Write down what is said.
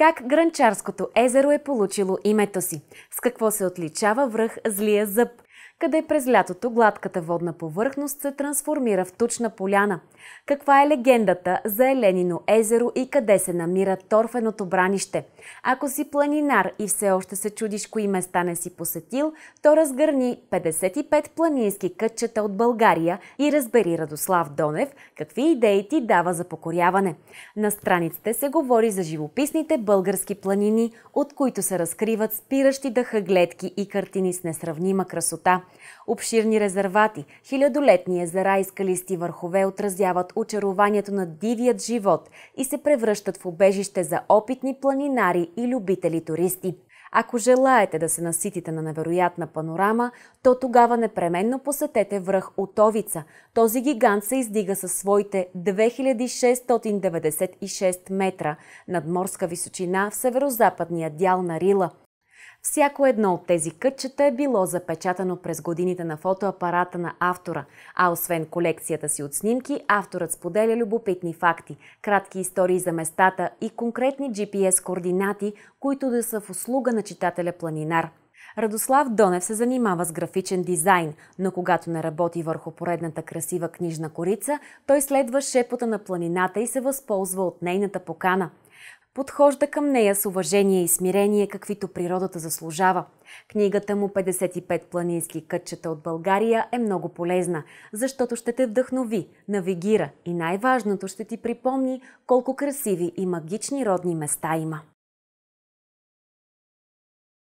Как Гранчарското езеро е получило името си? С какво се отличава връх Злия зъб? къде през лятото гладката водна повърхност се трансформира в тучна поляна. Каква е легендата за Еленино езеро и къде се намира торфеното бранище? Ако си планинар и все още се чудиш кои места не си посетил, то разгърни 55 планински кътчета от България и разбери Радослав Донев какви идеи ти дава за покоряване. На страниците се говори за живописните български планини, от които се разкриват спиращи дъха гледки и картини с несравнима красота. Обширни резервати, хилядолетни езера и скалисти върхове отразяват очарованието на дивият живот и се превръщат в обежище за опитни планинари и любители туристи. Ако желаете да се наситите на невероятна панорама, то тогава непременно посетете връх Отовица. Този гигант се издига със своите 2696 метра над морска височина в северо-западния дял на Рила. Всяко едно от тези кътчета е било запечатано през годините на фотоапарата на автора, а освен колекцията си от снимки, авторът споделя любопитни факти, кратки истории за местата и конкретни GPS координати, които да са в услуга на читателя планинар. Радослав Донев се занимава с графичен дизайн, но когато не работи върху поредната красива книжна корица, той следва шепота на планината и се възползва от нейната покана – подхожда към нея с уважение и смирение, каквито природата заслужава. Книгата му 55 планински кътчета от България е много полезна, защото ще те вдъхнови, навигира и най-важното ще ти припомни колко красиви и магични родни места има.